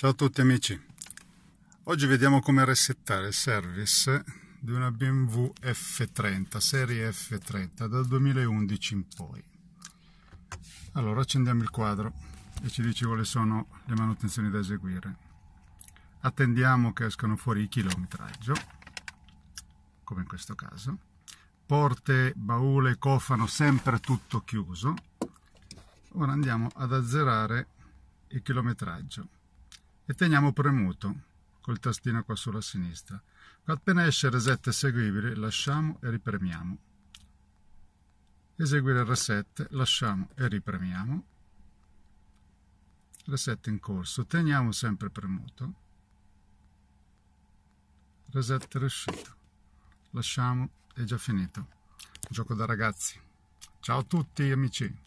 Ciao a tutti amici, oggi vediamo come resettare il service di una BMW F30, serie F30 dal 2011 in poi. Allora accendiamo il quadro e ci dice quali sono le manutenzioni da eseguire. Attendiamo che escano fuori il chilometraggio, come in questo caso. Porte, baule, cofano sempre tutto chiuso. Ora andiamo ad azzerare il chilometraggio e teniamo premuto col tastino qua sulla sinistra. Appena esce reset eseguibile lasciamo e ripremiamo. Eseguire il reset, lasciamo e ripremiamo. Reset in corso, teniamo sempre premuto. Reset riuscito. Lasciamo, è già finito. Gioco da ragazzi. Ciao a tutti amici!